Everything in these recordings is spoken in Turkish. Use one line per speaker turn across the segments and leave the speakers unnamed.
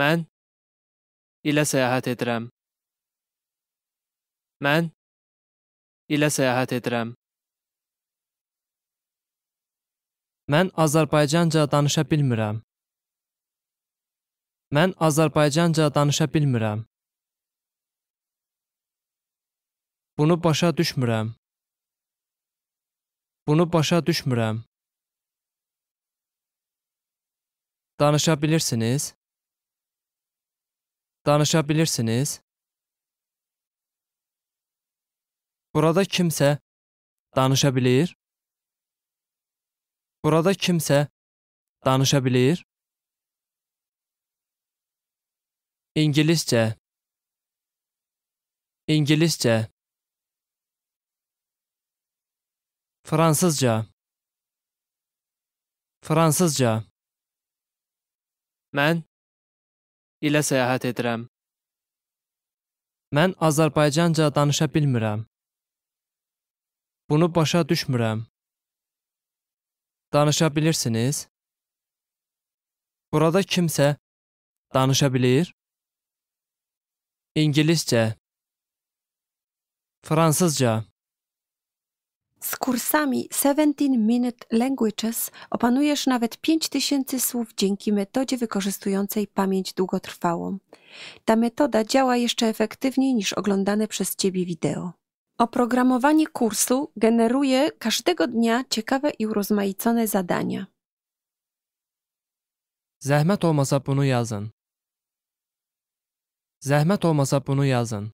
Mən ilə səyahət edirəm. Mən ilə səyahət edirəm. Mən Azərbaycanca danışa bilmirəm. Mən Azərbaycanca danışa bilmirəm. Bunu başa düşmürəm. Bunu başa düşmürəm. Danışa bilirsiniz? danışabilirsiniz. Burada kimsə danışa Burada kimsə danışa bilir? İngiliscə İngiliscə Fransızca Fransızca Mən ilə səyahət edirəm. Mən Azərbaycanca danışa bilmirəm. Bunu başa düşmürəm. Danışa bilirsiniz? Burada kimsə danışa bilir? İngiliscə, Fransızca
Z kursami 17 Minute Languages opanujesz nawet 5000 słów dzięki metodzie wykorzystującej pamięć długotrwałą. Ta metoda działa jeszcze efektywniej niż oglądane przez Ciebie wideo. Oprogramowanie kursu generuje każdego dnia ciekawe i urozmaicone zadania.
Zahmet olmasa bunu yazın. Zahmet olmasa bunu yazın.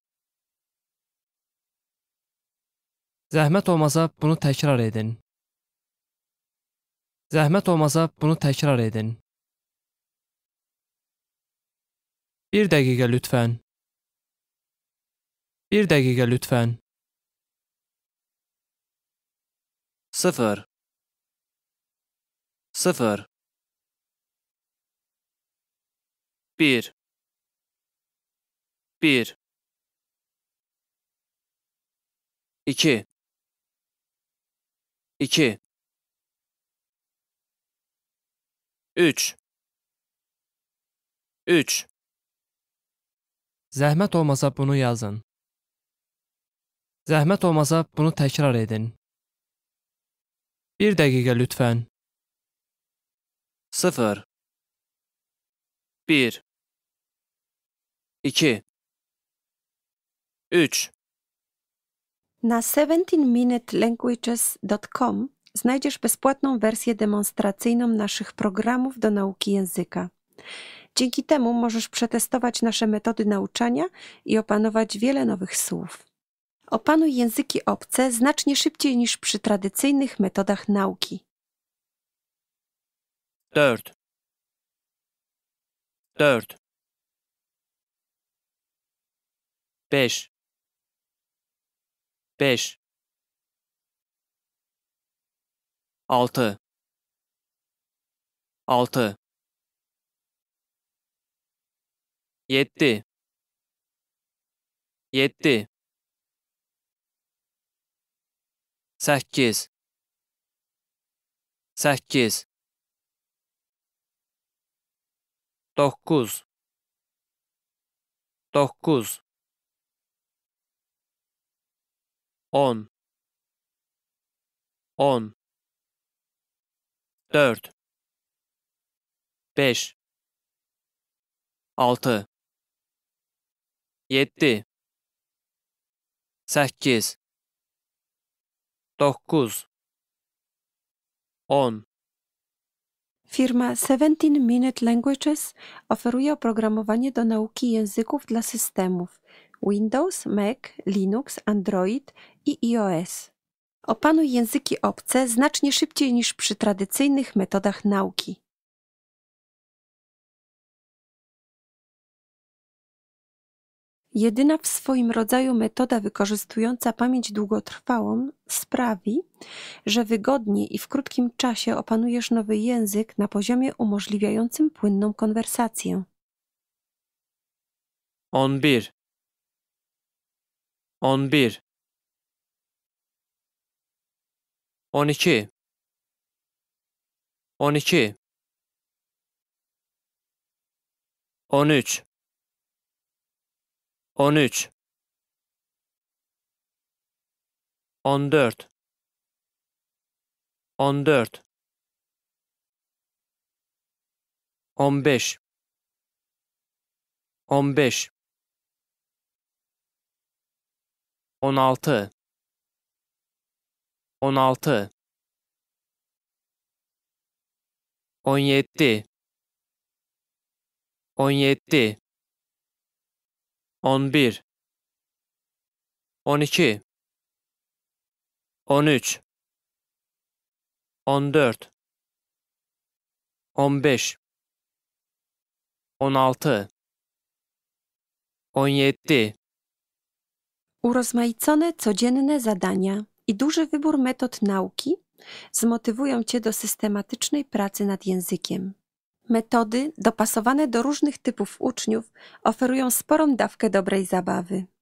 Zəhmət olmasa bunu təkrar edin. Zəhmət olmasa bunu təkrar edin. Bir dəqiqə lütfən. Bir dəqiqə lütfən. 0 0 1 1 2 2 3 3 Zəhmət olmasa bunu yazın. Zəhmət olmasa bunu təkrar edin. Bir dəqiqə lütfən. 0 1 2 3 Na
17minutelanguages.com znajdziesz bezpłatną wersję demonstracyjną naszych programów do nauki języka. Dzięki temu możesz przetestować nasze metody nauczania i opanować wiele nowych słów. Opanuj języki obce znacznie szybciej niż przy tradycyjnych metodach nauki.
4 4 5 beş, altı, altı, yetti, yetti, sekiz, sekiz, dokuz, dokuz, on on dört beş altı yedi sekiz dokuz on
Firma 17 Minute Languages oferuje oprogramowanie do nauki języków dla systemów Windows, Mac, Linux, Android i iOS. Opanuj języki obce znacznie szybciej niż przy tradycyjnych metodach nauki. Jedyna w swoim rodzaju metoda wykorzystująca pamięć długotrwałą sprawi, że wygodnie i w krótkim czasie opanujesz nowy język na poziomie umożliwiającym płynną konwersację.
bir. on bir, on iki, on iki, on üç, on dört, on beş. onaltı onaltı on yedi on yedi on bir on iki on üç on dört on beş on altı on yedi
Urozmaicone codzienne zadania i duży wybór metod nauki zmotywują Cię do systematycznej pracy nad językiem. Metody dopasowane do różnych typów uczniów oferują sporą dawkę dobrej zabawy.